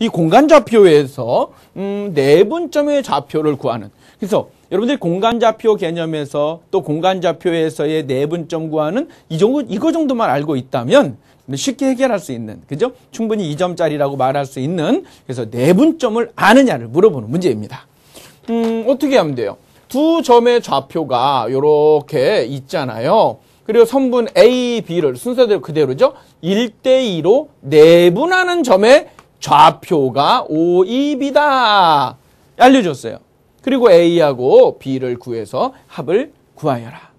이 공간 좌표에서 음, 내분점의 네 좌표를 구하는 그래서 여러분들이 공간 좌표 개념에서 또 공간 좌표에서의 내분점 네 구하는 이 정도 이거 정도만 알고 있다면 쉽게 해결할 수 있는 그죠? 충분히 이점짜리라고 말할 수 있는 그래서 내분점을 네 아느냐를 물어보는 문제입니다. 음, 어떻게 하면 돼요? 두 점의 좌표가 이렇게 있잖아요. 그리고 선분 A, B를 순서대로 그대로죠. 1 대2로 내분하는 점의 좌표가 오입이다 알려줬어요. 그리고 A하고 B를 구해서 합을 구하여라.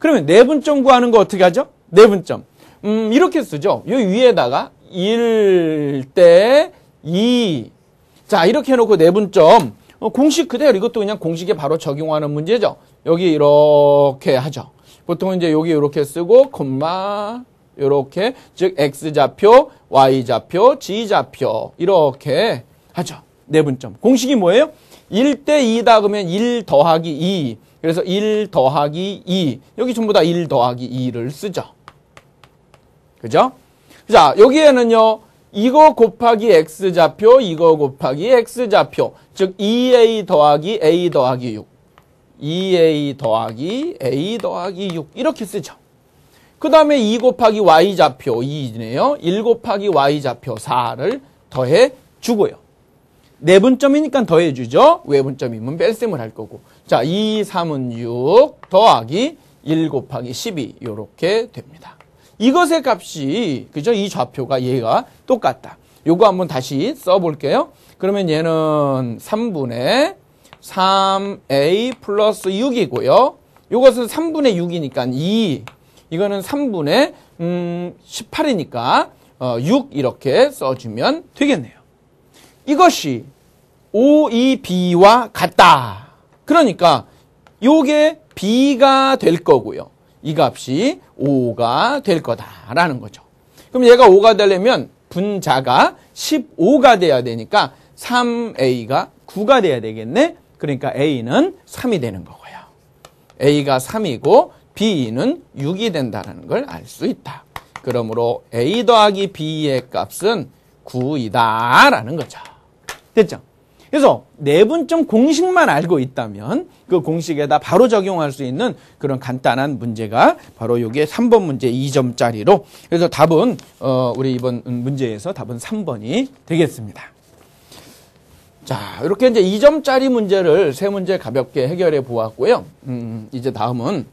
그러면 내분점 네 구하는 거 어떻게 하죠? 내분점. 네 음, 이렇게 쓰죠. 요 위에다가 1대 2. 자, 이렇게 해놓고 내분점. 네 어, 공식 그대로 이것도 그냥 공식에 바로 적용하는 문제죠. 여기 이렇게 하죠. 보통은 이제 여기 이렇게 쓰고, 콤마, 이렇게 즉 x좌표, y좌표, g좌표 이렇게 하죠. 내분점. 네 공식이 뭐예요? 1대 2다 그러면 1 더하기 2. 그래서 1 더하기 2. 여기 전부 다 1 더하기 2를 쓰죠. 그죠? 자, 여기에는요. 이거 곱하기 x좌표, 이거 곱하기 x좌표. 즉 2a 더하기 a 더하기 6. 2a 더하기 a 더하기 6. 이렇게 쓰죠. 그 다음에 2 곱하기 y 좌표 2네요. 이1 곱하기 y 좌표 4를 더해 주고요. 내분점이니까 네 더해주죠. 외분점이면 뺄셈을 할 거고. 자, 2, 3은 6 더하기 1 곱하기 12 이렇게 됩니다. 이것의 값이 그죠? 이 좌표가 얘가 똑같다. 요거 한번 다시 써볼게요. 그러면 얘는 3분의 3a 플러스 6이고요. 이것은 3분의 6이니까 2 이거는 3분의 음 18이니까 어, 6 이렇게 써주면 되겠네요. 이것이 OEB와 같다. 그러니까 요게 B가 될 거고요. 이 값이 5가 될 거다라는 거죠. 그럼 얘가 5가 되려면 분자가 15가 돼야 되니까 3A가 9가 돼야 되겠네. 그러니까 A는 3이 되는 거고요. A가 3이고 B는 6이 된다는 걸 알 수 있다. 그러므로 A 더하기 B의 값은 9이다 라는 거죠. 됐죠? 그래서 내분점 네 공식만 알고 있다면 그 공식에다 바로 적용할 수 있는 그런 간단한 문제가 바로 여기에 3번 문제 2점짜리로 그래서 답은 어 우리 이번 문제에서 답은 3번이 되겠습니다. 자 이렇게 이제 2점짜리 문제를 세 문제 가볍게 해결해 보았고요. 음 이제 다음은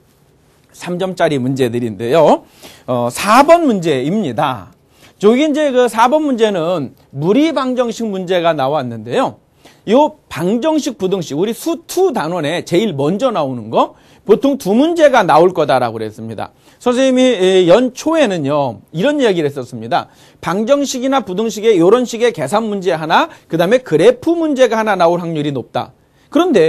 3점짜리 문제들인데요. 어, 4번 문제입니다. 저기 이제 그 4번 문제는 무리 방정식 문제가 나왔는데요. 이 방정식 부등식 우리 수투 단원에 제일 먼저 나오는 거 보통 두 문제가 나올 거다라고 그랬습니다. 선생님이 연초에는요 이런 이야기를 했었습니다. 방정식이나 부등식의 이런 식의 계산 문제 하나 그 다음에 그래프 문제가 하나 나올 확률이 높다. 그런데